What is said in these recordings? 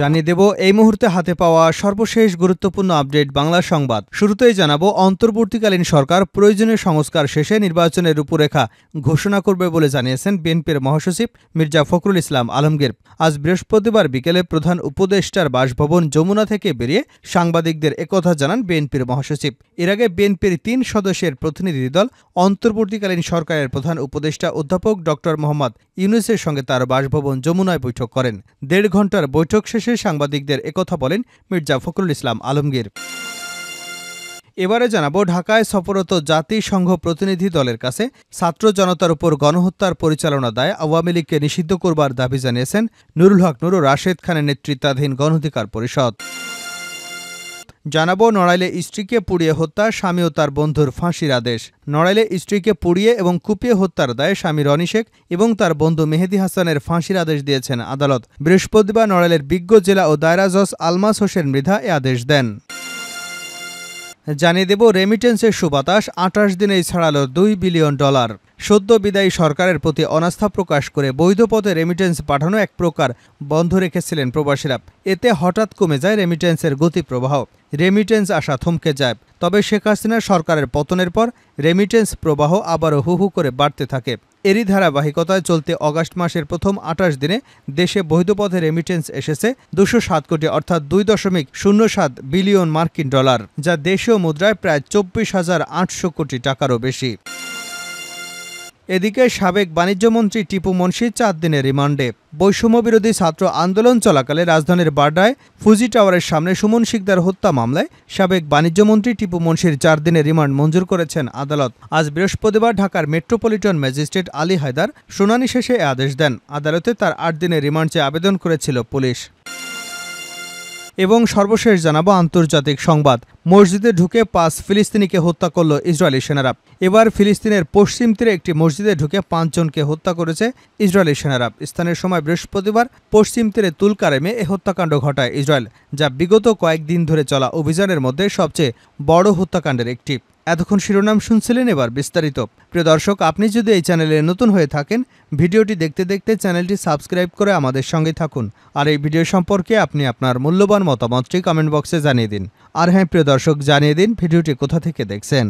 জানিয়ে দেব এই মুহূর্তে হাতে পাওয়া সর্বশেষ গুরুত্বপূর্ণ আপডেট বাংলা সংবাদ শুরুতেই জানাব অন্তর্বর্তীকালীন সরকার প্রয়োজনীয় সংস্কার শেষে নির্বাচনের রূপরেখা ঘোষণা করবে বলে জানিয়েছেন বিএনপির মহাসচিব মির্জা ফখরুল ইসলাম আলমগীর আজ বৃহস্পতিবার বিকেলে প্রধান উপদেষ্টার বাসভবন যমুনা থেকে বেরিয়ে সাংবাদিকদের একথা জানান বিএনপির মহাসচিব এর আগে বিএনপির তিন সদস্যের প্রতিনিধি দল অন্তর্বর্তীকালীন সরকারের প্রধান উপদেষ্টা অধ্যাপক ড মোহাম্মদ ইউনুসের সঙ্গে তার বাসভবন যমুনায় বৈঠক করেন দেড় ঘন্টার বৈঠক শেষে শেষে সাংবাদিকদের একথা বলেন মির্জা ফখরুল ইসলাম আলমগীর এবারে জানাব ঢাকায় সফরত জাতিসংঘ প্রতিনিধি দলের কাছে ছাত্র জনতার উপর গণহত্যার পরিচালনা দায় আওয়ামী লীগকে নিষিদ্ধ করবার দাবি জানিয়েছেন নুরুল হক নুরু রাশেদ খানের নেতৃত্বাধীন গণধিকার পরিষদ জানাবো নড়াইলে স্ত্রীকে পুড়িয়ে হত্যা স্বামী ও তার বন্ধুর ফাঁসির আদেশ নড়াইলে স্ত্রীকে পুড়িয়ে এবং কুপিয়ে হত্যার দায়ে স্বামী রনি শেখ এবং তার বন্ধু মেহেদি হাসানের ফাঁসির আদেশ দিয়েছেন আদালত বৃহস্পতিবার নড়াইলের বিজ্ঞ জেলা ও দায়রা জজ আলমাস হোসেন মৃধা এ আদেশ দেন জানিয়ে দেব রেমিটেন্সের সুবাতাস আঠাশ দিনেই ছাড়াল দুই বিলিয়ন ডলার সদ্য বিদায়ী সরকারের প্রতি অনাস্থা প্রকাশ করে বৈধ পথে রেমিটেন্স পাঠানো এক প্রকার বন্ধ রেখেছিলেন প্রবাসীরা এতে হঠাৎ কমে যায় রেমিটেন্সের গতিপ্রবাহ রেমিটেন্স আসা থমকে যায় তবে শেখ হাসিনার সরকারের পতনের পর রেমিটেন্স প্রবাহ আবারও হুহু করে বাড়তে থাকে এরই ধারাবাহিকতায় চলতে অগাস্ট মাসের প্রথম আঠাশ দিনে দেশে বৈধপথে রেমিটেন্স এসেছে দুশো সাত কোটি অর্থাৎ দুই দশমিক শূন্য সাত বিলিয়ন মার্কিন ডলার যা দেশীয় মুদ্রায় প্রায় চব্বিশ হাজার আটশো কোটি টাকারও বেশি এদিকে সাবেক বাণিজ্যমন্ত্রী টিপু মুন্সি চার দিনের রিমান্ডে বৈষম্যবিরোধী ছাত্র আন্দোলন চলাকালে রাজধানীর বাড্ডায় ফুজি টাওয়ারের সামনে সুমন শিকদার হত্যা মামলায় সাবেক বাণিজ্যমন্ত্রী টিপু মুন্সির চার দিনের রিমান্ড মঞ্জুর করেছেন আদালত আজ বৃহস্পতিবার ঢাকার মেট্রোপলিটন ম্যাজিস্ট্রেট আলী হায়দার শুনানি শেষে এ আদেশ দেন আদালতে তার আট দিনের রিমান্ড চেয়ে আবেদন করেছিল পুলিশ এবং সর্বশেষ জানাবো আন্তর্জাতিক সংবাদ মসজিদে ঢুকে পাঁচ ফিলিস্তিনিকে হত্যা করল ইসরায়েলি সেনারা এবার ফিলিস্তিনের পশ্চিম তীরে একটি মসজিদে ঢুকে পাঁচজনকে হত্যা করেছে ইসরায়েলি সেনারা স্থানের সময় বৃহস্পতিবার পশ্চিম তীরে তুলকারেমে এ হত্যাকাণ্ড ঘটায় ইসরায়েল যা বিগত কয়েকদিন ধরে চলা অভিযানের মধ্যে সবচেয়ে বড় হত্যাকাণ্ডের একটি এতক্ষণ শিরোনাম শুনছিলেন এবার বিস্তারিত প্রিয় দর্শক আপনি যদি এই চ্যানেলে নতুন হয়ে থাকেন ভিডিওটি দেখতে দেখতে চ্যানেলটি সাবস্ক্রাইব করে আমাদের সঙ্গে থাকুন আর এই ভিডিও সম্পর্কে আপনি আপনার মূল্যবান মতামতটি কমেন্ট বক্সে জানিয়ে দিন আর হ্যাঁ প্রিয় দর্শক জানিয়ে দিন ভিডিওটি কোথা থেকে দেখছেন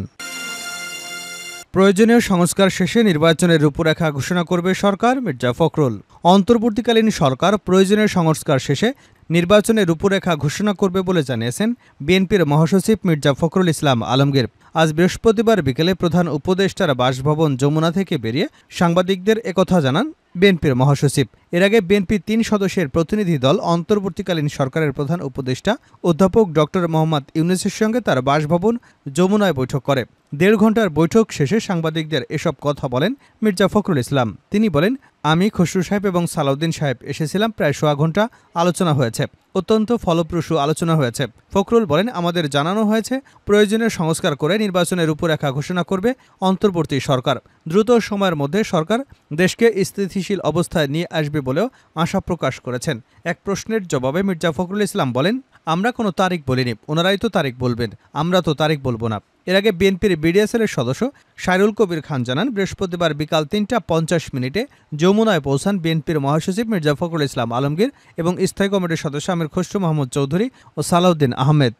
প্রয়োজনীয় সংস্কার শেষে নির্বাচনের রূপরেখা ঘোষণা করবে সরকার মির্জা ফখরুল অন্তর্বর্তীকালীন সরকার প্রয়োজনীয় সংস্কার শেষে নির্বাচনের রূপরেখা ঘোষণা করবে বলে জানিয়েছেন বিএনপির মহাসচিব মির্জা ফখরুল ইসলাম আলমগীর আজ বৃহস্পতিবার বিকেলে প্রধান উপদেষ্টার বাসভবন যমুনা থেকে বেরিয়ে সাংবাদিকদের একথা জানান বিএনপির মহাসচিব এর আগে বিএনপির তিন সদস্যের প্রতিনিধি দল অন্তর্বর্তীকালীন সরকারের প্রধান উপদেষ্টা অধ্যাপক ডক্টর মোহাম্মদ ইউনুসের সঙ্গে তার বাসভবন যমুনায় বৈঠক করে দেড় ঘন্টার বৈঠক শেষে সাংবাদিকদের এসব কথা বলেন মির্জা ফখরুল ইসলাম তিনি বলেন আমি খসরু সাহেব এবং সালাউদ্দিন সাহেব এসেছিলাম প্রায় সোয়া ঘন্টা আলোচনা হয়েছে অত্যন্ত ফলপ্রসূ আলোচনা হয়েছে ফখরুল বলেন আমাদের জানানো হয়েছে প্রয়োজনীয় সংস্কার করে নির্বাচনের রূপরেখা ঘোষণা করবে অন্তর্বর্তী সরকার দ্রুত সময়ের মধ্যে সরকার দেশকে স্থিতিশীল স্থিতিশীল অবস্থায় নিয়ে আসবে বলেও আশা প্রকাশ করেছেন এক প্রশ্নের জবাবে মির্জা ফখরুল ইসলাম বলেন আমরা কোনো তারিখ বলিনি ওনারাই তো তারিখ বলবেন আমরা তো তারিখ বলবো না এর আগে বিএনপির বিডিএসএলের সদস্য সাইরুল কবির খান জানান বৃহস্পতিবার বিকাল তিনটা পঞ্চাশ মিনিটে যমুনায় পৌঁছান বিএনপির মহাসচিব মির্জা ফখরুল ইসলাম আলমগীর এবং স্থায়ী কমিটির সদস্য আমির খসরু মোহাম্মদ চৌধুরী ও সালাউদ্দিন আহমেদ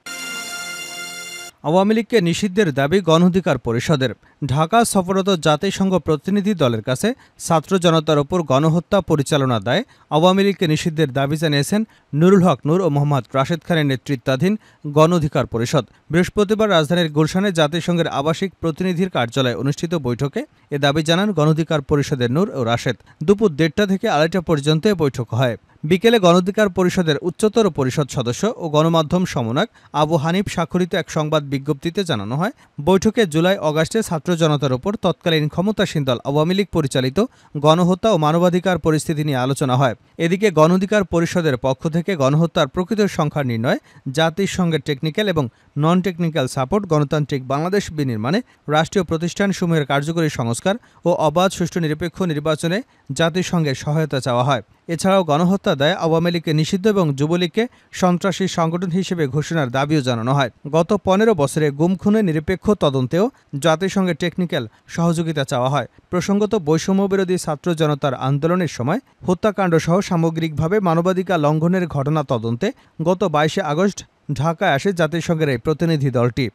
আওয়ামী লীগকে নিষিদ্ধের দাবি গণঅধিকার পরিষদের ঢাকা সফররত জাতিসংঘ প্রতিনিধি দলের কাছে ছাত্র জনতার ওপর গণহত্যা পরিচালনা দায় আওয়ামী লীগকে নিষিদ্ধের দাবি জানিয়েছেন নুরুল হক নূর ও মোহাম্মদ রাশেদ খানের নেতৃত্বাধীন গণঅধিকার পরিষদ বৃহস্পতিবার রাজধানীর গুলশানে জাতিসংঘের আবাসিক প্রতিনিধির কার্যালয়ে অনুষ্ঠিত বৈঠকে এ দাবি জানান গণঅধিকার পরিষদের নূর ও রাশেদ দুপুর দেড়টা থেকে আড়াইটা পর্যন্ত এ বৈঠক হয় বিকেলে গণধিকার পরিষদের উচ্চতর পরিষদ সদস্য ও গণমাধ্যম সমনাক আবু হানিফ স্বাক্ষরিত এক সংবাদ বিজ্ঞপ্তিতে জানানো হয় বৈঠকে জুলাই অগাস্টে ছাত্র জনতার ওপর তৎকালীন ক্ষমতাসীন দল আওয়ামী লীগ পরিচালিত গণহত্যা ও মানবাধিকার পরিস্থিতি নিয়ে আলোচনা হয় এদিকে গণধিকার পরিষদের পক্ষ থেকে গণহত্যার প্রকৃত সংখ্যা নির্ণয় জাতিসংঘের টেকনিক্যাল এবং নন টেকনিক্যাল সাপোর্ট গণতান্ত্রিক বাংলাদেশ বিনির্মাণে রাষ্ট্রীয় প্রতিষ্ঠানসমূহের কার্যকরী সংস্কার ও অবাধ সুষ্ঠু নিরপেক্ষ নির্বাচনে জাতিসংঘের সহায়তা চাওয়া হয় এছাড়াও গণহত্যা দেয় আওয়ামী লীগকে নিষিদ্ধ এবং যুবলীগকে সন্ত্রাসী সংগঠন হিসেবে ঘোষণার দাবিও জানানো হয় গত পনেরো বছরে গুমখুনে নিরপেক্ষ তদন্তেও জাতিসংঘের টেকনিক্যাল সহযোগিতা চাওয়া হয় প্রসঙ্গত বৈষম্যবিরোধী ছাত্র জনতার আন্দোলনের সময় হত্যাকাণ্ড সহ সামগ্রিকভাবে মানবাধিকার লঙ্ঘনের ঘটনা তদন্তে গত বাইশে আগস্ট ঢাকায় আসে জাতিসংঘের এই প্রতিনিধি দলটি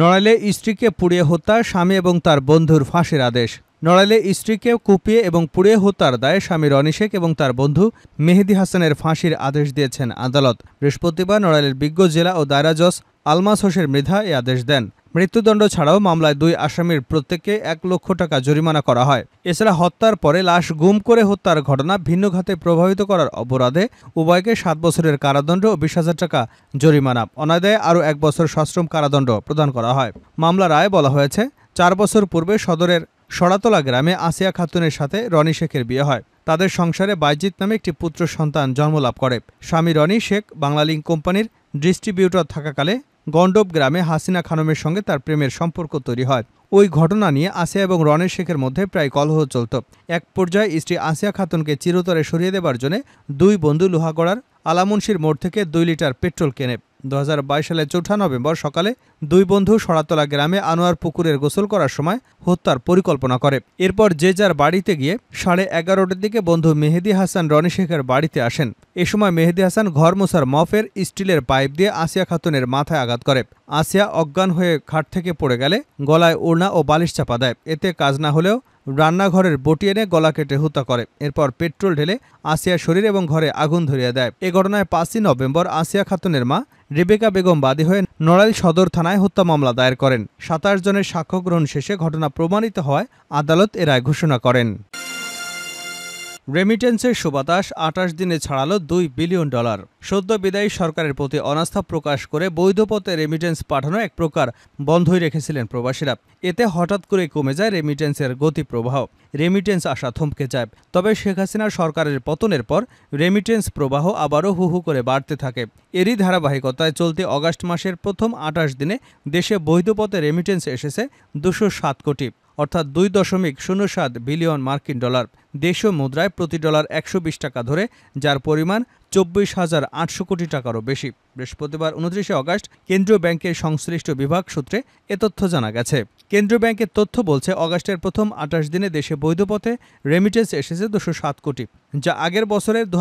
নড়াইলে স্ত্রীকে পুড়িয়ে হত্যা স্বামী এবং তার বন্ধুর ফাঁসির আদেশ নড়াইলে স্ত্রীকে কুপিয়ে এবং পুড়িয়ে হত্যার দায়ে স্বামী রনিশেক এবং তার বন্ধু মেহেদি হাসানের ফাঁসির আদেশ দিয়েছেন আদালত বৃহস্পতিবার নড়াইলের বিজ্ঞ জেলা ও দায়রাজস আলমাস হোসের মৃধা এ আদেশ দেন মৃত্যুদণ্ড ছাড়াও মামলায় দুই আসামির প্রত্যেককে এক লক্ষ টাকা জরিমানা করা হয় এছাড়া হত্যার পরে লাশ গুম করে হত্যার ঘটনা ভিন্ন ঘাতে প্রভাবিত করার অপরাধে উভয়কে সাত বছরের কারাদণ্ড ও বিশ হাজার টাকা জরিমানা অনাদায়ে আরও এক বছর সশ্রম কারাদণ্ড প্রদান করা হয় মামলা রায় বলা হয়েছে চার বছর পূর্বে সদরের সরাতলা গ্রামে আসিয়া খাতুনের সাথে রনি শেখের বিয়ে হয় তাদের সংসারে বাইজিৎ নামে একটি পুত্র সন্তান জন্মলাভ করে স্বামী রনি শেখ বাংলালিং কোম্পানির ডিস্ট্রিবিউটর থাকাকালে গণ্ডব গ্রামে হাসিনা খানমের সঙ্গে তার প্রেমের সম্পর্ক তৈরি হয় ওই ঘটনা নিয়ে আসিয়া এবং রনের শেখের মধ্যে প্রায় কলহ চলত এক পর্যায়ে স্ত্রী আসিয়া খাতুনকে চিরতরে সরিয়ে দেবার জন্য দুই বন্ধু লোহাগড়ার আলামুন্সির মোড় থেকে দুই লিটার পেট্রোল কেনে দু সালে চৌঠা নভেম্বর সকালে দুই বন্ধু সরাতলা গ্রামে আনোয়ার পুকুরের গোসল করার সময় হত্যার পরিকল্পনা করে এরপর যে যার বাড়িতে গিয়ে সাড়ে এগারোটার দিকে বন্ধু মেহেদি হাসান রনি শেখের বাড়িতে আসেন এ সময় মেহেদি হাসান ঘর মোসার মফের স্টিলের পাইপ দিয়ে আসিয়া খাতুনের মাথায় আঘাত করে আসিয়া অজ্ঞান হয়ে খাট থেকে পড়ে গেলে গলায় ওড়না ও বালিশ চাপা দেয় এতে কাজ না হলেও রান্নাঘরের বটি এনে গলা কেটে হত্যা করে এরপর পেট্রোল ঢেলে আসিয়ার শরীর এবং ঘরে আগুন ধরিয়ে দেয় এ ঘটনায় পাঁচই নভেম্বর আসিয়া খাতুনের মা রেবেকা বেগম বাদী হয়ে নড়াইল সদর থানায় হত্যা মামলা দায়ের করেন সাতাশ জনের সাক্ষ্য গ্রহণ শেষে ঘটনা প্রমাণিত হয় আদালত এরায় ঘোষণা করেন রেমিটেন্সের সুবাতাস আটাশ দিনে ছাড়ালো দুই বিলিয়ন ডলার সদ্য বিদায়ী সরকারের প্রতি অনাস্থা প্রকাশ করে বৈধপথে রেমিটেন্স পাঠানো এক প্রকার বন্ধই রেখেছিলেন প্রবাসীরা এতে হঠাৎ করে কমে যায় রেমিটেন্সের গতি প্রবাহ রেমিটেন্স আসা থমকে যায় তবে শেখ হাসিনার সরকারের পতনের পর রেমিটেন্স প্রবাহ আবারও হুহু করে বাড়তে থাকে এরই ধারাবাহিকতায় চলতি অগাস্ট মাসের প্রথম আটাশ দিনে দেশে বৈধপথে রেমিটেন্স এসেছে দুশো সাত কোটি অর্থাৎ দুই দশমিক শূন্য সাত বিলিয়ন মার্কিন ডলার দেশীয় মুদ্রায় প্রতি ডলার একশো বিশ টাকা ধরে যার পরিমাণ চব্বিশ হাজার আটশো কোটি টাকারও বেশি বৃহস্পতিবার উনত্রিশে অগাস্ট কেন্দ্রীয় ব্যাংকের সংশ্লিষ্ট বিভাগ সূত্রে এ তথ্য জানা গেছে কেন্দ্রীয় ব্যাংকের তথ্য বলছে অগাস্টের প্রথম আঠাশ দিনে দেশে বৈধপথে রেমিটেন্স এসেছে দুশো সাত কোটি যা আগের বছরের দু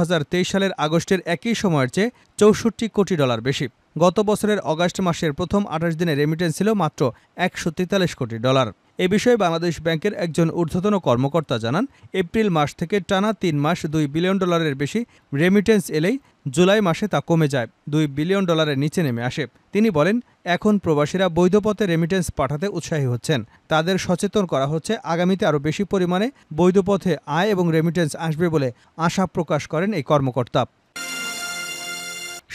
সালের আগস্টের একই সময়ের চেয়ে চৌষট্টি কোটি ডলার বেশি গত বছরের অগাস্ট মাসের প্রথম আঠাশ দিনে রেমিটেন্স ছিল মাত্র একশো তেতাল্লিশ কোটি ডলার এ বিষয়ে বাংলাদেশ ব্যাংকের একজন ঊর্ধ্বতন কর্মকর্তা জানান এপ্রিল মাস থেকে টানা তিন মাস দুই বিলিয়ন ডলারের বেশি রেমিটেন্স এলেই জুলাই মাসে তা কমে যায় দুই বিলিয়ন ডলারের নিচে নেমে আসে তিনি বলেন এখন প্রবাসীরা বৈধপথে রেমিটেন্স পাঠাতে উৎসাহী হচ্ছেন তাদের সচেতন করা হচ্ছে আগামীতে আরও বেশি পরিমাণে বৈধ পথে আয় এবং রেমিটেন্স আসবে বলে আশা প্রকাশ করেন এই কর্মকর্তা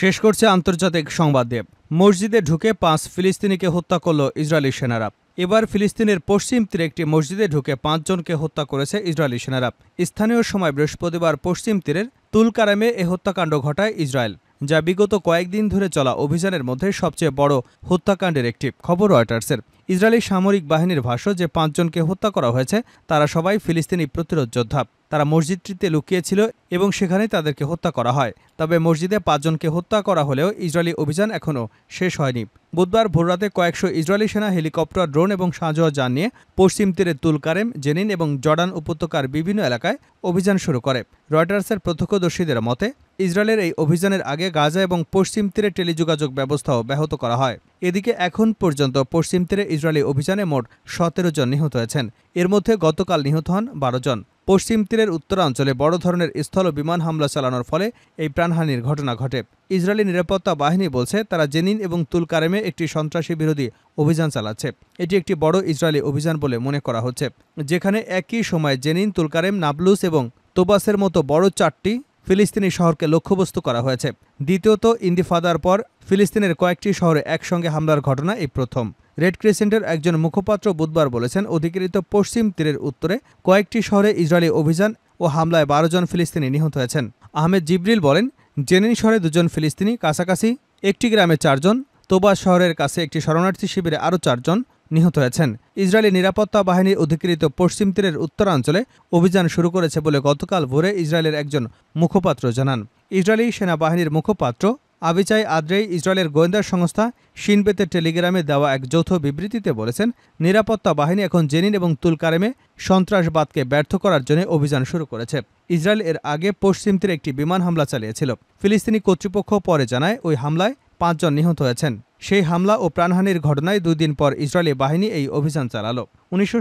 শেষ করছে আন্তর্জাতিক সংবাদ দেব মসজিদে ঢুকে পাঁচ ফিলিস্তিনিকে হত্যা করল ইসরায়েলি সেনারা এবার ফিলিস্তিনের পশ্চিম তীরে একটি মসজিদে ঢুকে পাঁচজনকে হত্যা করেছে ইসরায়েলি সেনারা স্থানীয় সময় বৃহস্পতিবার পশ্চিম তীরের তুলকারামে এ হত্যাকাণ্ড ঘটায় ইসরায়েল যা বিগত কয়েকদিন ধরে চলা অভিযানের মধ্যে সবচেয়ে বড় হত্যাকাণ্ডের একটি খবর রয়টার্সের ইসরায়েলি সামরিক বাহিনীর ভাষ্য যে পাঁচজনকে হত্যা করা হয়েছে তারা সবাই ফিলিস্তিনি প্রতিরোধ যোদ্ধা তারা মসজিদটিতে লুকিয়েছিল এবং সেখানে তাদেরকে হত্যা করা হয় তবে মসজিদে পাঁচজনকে হত্যা করা হলেও ইসরায়েলি অভিযান এখনও শেষ হয়নি বুধবার ভোররাতে কয়েকশো ইসরায়েলি সেনা হেলিকপ্টার ড্রোন এবং সাঁজোয়া যান নিয়ে পশ্চিম তীরে তুলকারেম জেনিন এবং জর্ডান উপত্যকার বিভিন্ন এলাকায় অভিযান শুরু করে রয়টার্সের প্রত্যক্ষদর্শীদের মতে ইসরায়েলের এই অভিযানের আগে গাজা এবং পশ্চিম তীরে টেলিযোগাযোগ ব্যবস্থাও ব্যাহত করা হয় এদিকে এখন পর্যন্ত পশ্চিম তীরে ইসরায়েলি অভিযানে মোট সতেরো জন নিহত হয়েছেন এর মধ্যে গতকাল নিহত হন বারো জন পশ্চিম তীরের উত্তরাঞ্চলে বড় ধরনের স্থল বিমান হামলা চালানোর ফলে এই প্রাণহানির ঘটনা ঘটে ইসরায়েলি নিরাপত্তা বাহিনী বলছে তারা জেনিন এবং তুলকারেমে একটি সন্ত্রাসী বিরোধী অভিযান চালাচ্ছে এটি একটি বড় ইসরায়েলি অভিযান বলে মনে করা হচ্ছে যেখানে একই সময়ে জেনিন তুলকারেম নাবলুস এবং তোবাসের মতো বড় চারটি ফিলিস্তিনি শহরকে লক্ষ্যবস্তু করা হয়েছে দ্বিতীয়ত ইন্দিফাদার পর ফিলিস্তিনের কয়েকটি শহরে একসঙ্গে হামলার ঘটনা এই প্রথম রেড ক্রিসেন্টের একজন মুখপাত্র বুধবার বলেছেন অধিকৃত পশ্চিম তীরের উত্তরে কয়েকটি শহরে ইসরায়েলি অভিযান ও হামলায় বারো জন ফিলিস্তিনি নিহত হয়েছেন আহমেদ জিবরিল বলেন জেনিন শহরে দুজন ফিলিস্তিনি কাছাকাছি একটি গ্রামে চারজন তোবা শহরের কাছে একটি শরণার্থী শিবিরে আরও চারজন নিহত হয়েছেন ইসরায়েলি নিরাপত্তা বাহিনীর অধিকৃত পশ্চিম তীরের উত্তরাঞ্চলে অভিযান শুরু করেছে বলে গতকাল ভোরে ইসরায়েলের একজন মুখপাত্র জানান ইসরায়েলি সেনাবাহিনীর মুখপাত্র আবিচাই আদ্রেই ইসরায়েলের গোয়েন্দা সংস্থা শিনবেতের টেলিগ্রামে দেওয়া এক যৌথ বিবৃতিতে বলেছেন নিরাপত্তা বাহিনী এখন জেনিন এবং তুলকারেমে সন্ত্রাসবাদকে ব্যর্থ করার জন্য অভিযান শুরু করেছে ইসরায়েল এর আগে পশ্চিম তীরে একটি বিমান হামলা চালিয়েছিল ফিলিস্তিনি কর্তৃপক্ষ পরে জানায় ওই হামলায় পাঁচজন নিহত হয়েছেন সেই হামলা ও প্রাণহানির ঘটনায় দুই দিন পর ইসরায়েলি বাহিনী এই অভিযান চালালো উনিশশো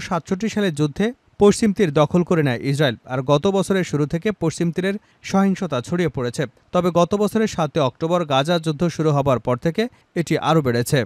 সালের যুদ্ধে পশ্চিম তীর দখল করে নেয় ইসরায়েল আর গত বছরের শুরু থেকে পশ্চিম তীরের সহিংসতা ছড়িয়ে পড়েছে তবে গত বছরের সাতই অক্টোবর গাজা যুদ্ধ শুরু হবার পর থেকে এটি আরও বেড়েছে